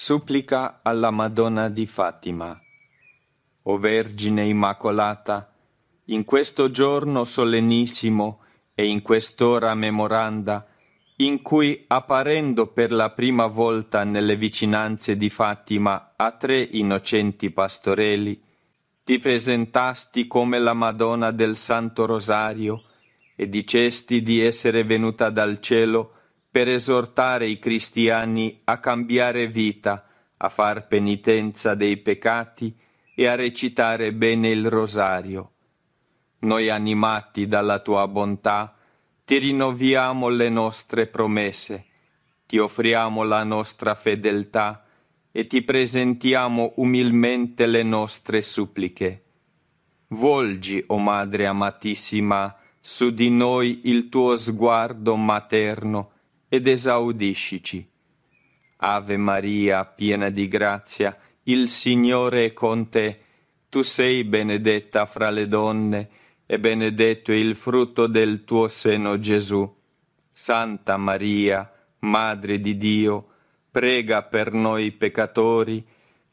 Supplica alla Madonna di Fatima. O Vergine Immacolata, in questo giorno solennissimo e in quest'ora memoranda, in cui apparendo per la prima volta nelle vicinanze di Fatima a tre innocenti pastorelli, ti presentasti come la Madonna del Santo Rosario e dicesti di essere venuta dal cielo per esortare i cristiani a cambiare vita, a far penitenza dei peccati e a recitare bene il rosario. Noi animati dalla tua bontà, ti rinnoviamo le nostre promesse, ti offriamo la nostra fedeltà e ti presentiamo umilmente le nostre suppliche. Volgi, o oh Madre amatissima, su di noi il tuo sguardo materno, ed esaudiscici. Ave Maria, piena di grazia, il Signore è con te. Tu sei benedetta fra le donne, e benedetto è il frutto del tuo seno Gesù. Santa Maria, Madre di Dio, prega per noi peccatori,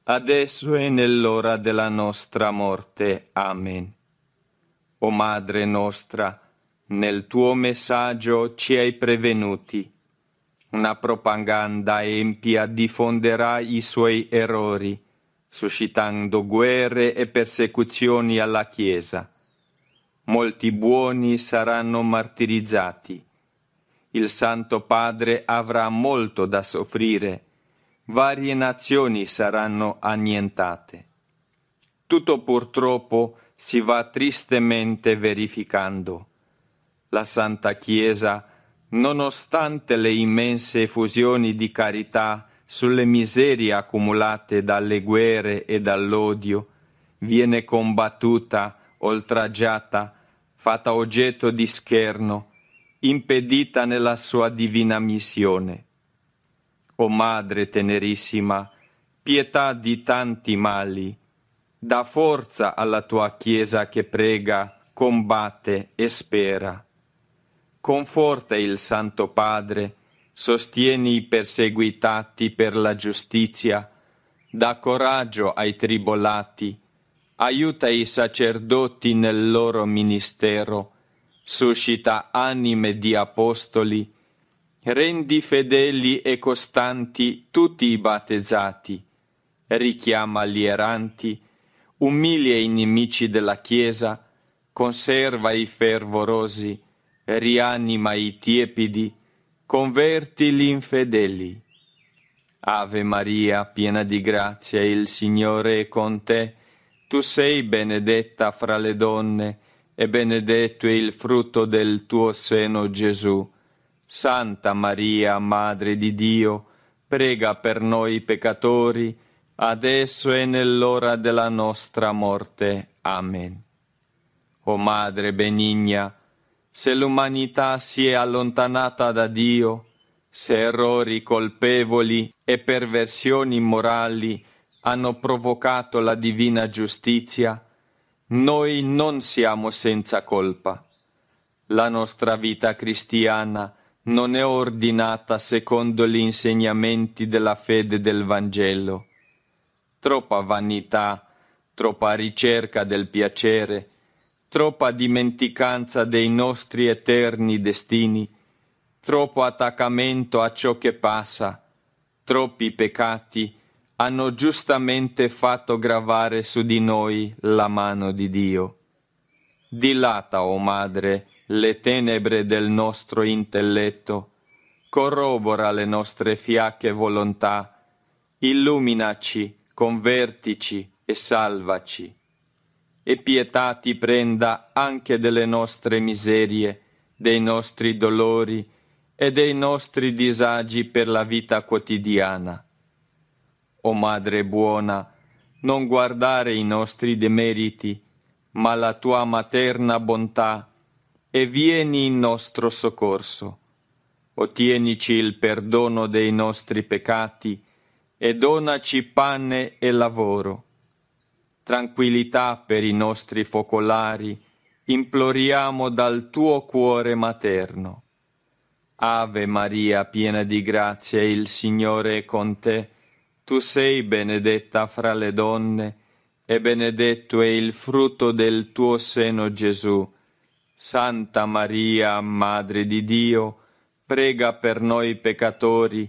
adesso e nell'ora della nostra morte. Amen. O Madre nostra, nel tuo messaggio ci hai prevenuti una propaganda empia diffonderà i suoi errori, suscitando guerre e persecuzioni alla Chiesa. Molti buoni saranno martirizzati. Il Santo Padre avrà molto da soffrire. Varie nazioni saranno annientate. Tutto purtroppo si va tristemente verificando. La Santa Chiesa nonostante le immense effusioni di carità sulle miserie accumulate dalle guerre e dall'odio, viene combattuta, oltraggiata, fatta oggetto di scherno, impedita nella sua divina missione. O Madre tenerissima, pietà di tanti mali, da forza alla tua Chiesa che prega, combatte e spera. Conforta il Santo Padre, sostieni i perseguitati per la giustizia, dà coraggio ai tribolati, aiuta i sacerdoti nel loro ministero, suscita anime di apostoli, rendi fedeli e costanti tutti i battezzati, richiama gli erranti, umilia i nemici della Chiesa, conserva i fervorosi, rianima i tiepidi, converti gli infedeli. Ave Maria, piena di grazia, il Signore è con te. Tu sei benedetta fra le donne, e benedetto è il frutto del tuo seno, Gesù. Santa Maria, Madre di Dio, prega per noi peccatori, adesso e nell'ora della nostra morte. Amen. O Madre benigna, se l'umanità si è allontanata da Dio, se errori colpevoli e perversioni morali hanno provocato la divina giustizia, noi non siamo senza colpa. La nostra vita cristiana non è ordinata secondo gli insegnamenti della fede del Vangelo. Troppa vanità, troppa ricerca del piacere, troppa dimenticanza dei nostri eterni destini, troppo attaccamento a ciò che passa, troppi peccati hanno giustamente fatto gravare su di noi la mano di Dio. Dilata, o oh Madre, le tenebre del nostro intelletto, corrobora le nostre fiacche volontà, illuminaci, convertici e salvaci e pietà ti prenda anche delle nostre miserie, dei nostri dolori e dei nostri disagi per la vita quotidiana. O Madre buona, non guardare i nostri demeriti, ma la tua materna bontà, e vieni in nostro soccorso. Ottienici il perdono dei nostri peccati e donaci pane e lavoro tranquillità per i nostri focolari, imploriamo dal tuo cuore materno. Ave Maria, piena di grazia, il Signore è con te. Tu sei benedetta fra le donne, e benedetto è il frutto del tuo seno Gesù. Santa Maria, Madre di Dio, prega per noi peccatori,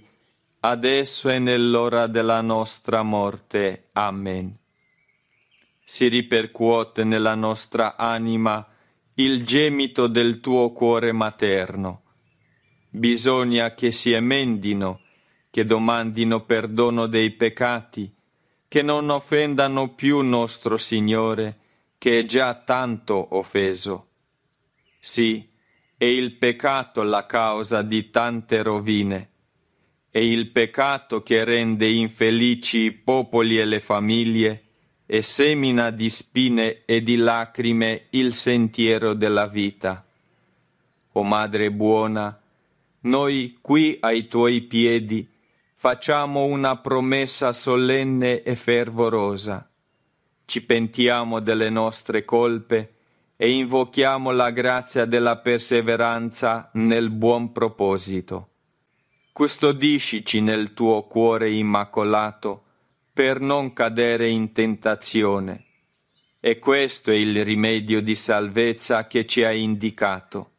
adesso e nell'ora della nostra morte. Amen si ripercuote nella nostra anima il gemito del tuo cuore materno. Bisogna che si emendino, che domandino perdono dei peccati, che non offendano più nostro Signore, che è già tanto offeso. Sì, è il peccato la causa di tante rovine, è il peccato che rende infelici i popoli e le famiglie, e semina di spine e di lacrime il sentiero della vita. O Madre buona, noi qui ai tuoi piedi facciamo una promessa solenne e fervorosa. Ci pentiamo delle nostre colpe e invochiamo la grazia della perseveranza nel buon proposito. Custodiscici nel tuo cuore immacolato, per non cadere in tentazione. E questo è il rimedio di salvezza che ci ha indicato.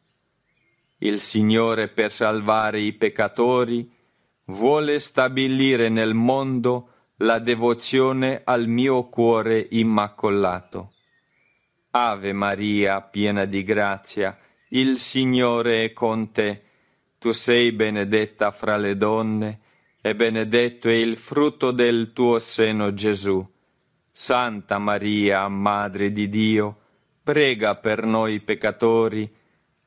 Il Signore per salvare i peccatori vuole stabilire nel mondo la devozione al mio cuore immacolato. Ave Maria, piena di grazia, il Signore è con te. Tu sei benedetta fra le donne, e benedetto è il frutto del tuo seno Gesù. Santa Maria, Madre di Dio, prega per noi peccatori,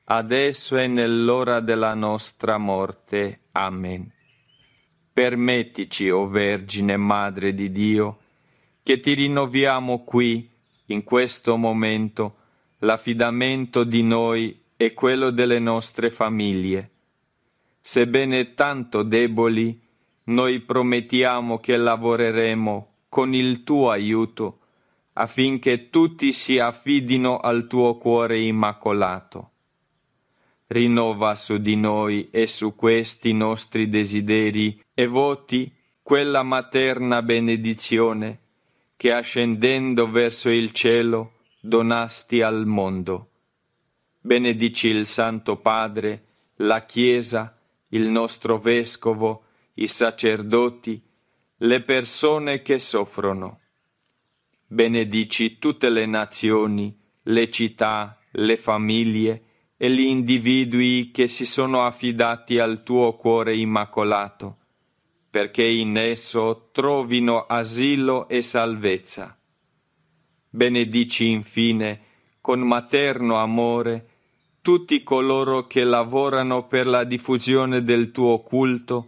adesso e nell'ora della nostra morte. Amen. Permettici, o oh Vergine Madre di Dio, che ti rinnoviamo qui, in questo momento, l'affidamento di noi e quello delle nostre famiglie. Sebbene tanto deboli, noi promettiamo che lavoreremo con il tuo aiuto affinché tutti si affidino al tuo cuore immacolato. Rinnova su di noi e su questi nostri desideri e voti quella materna benedizione che ascendendo verso il cielo donasti al mondo. Benedici il Santo Padre, la Chiesa, il nostro Vescovo, i sacerdoti, le persone che soffrono. Benedici tutte le nazioni, le città, le famiglie e gli individui che si sono affidati al tuo cuore immacolato, perché in esso trovino asilo e salvezza. Benedici infine, con materno amore, tutti coloro che lavorano per la diffusione del tuo culto,